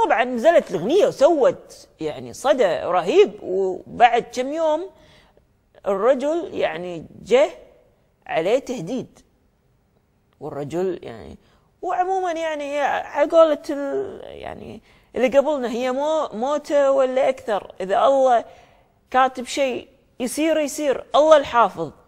وطبعا نزلت الأغنية وسوت يعني صدى رهيب وبعد كم يوم الرجل يعني جه عليه تهديد والرجل يعني وعموما يعني على قولة يعني اللي قبلنا هي مو موتة ولا أكثر إذا الله كاتب شيء يصير يصير الله الحافظ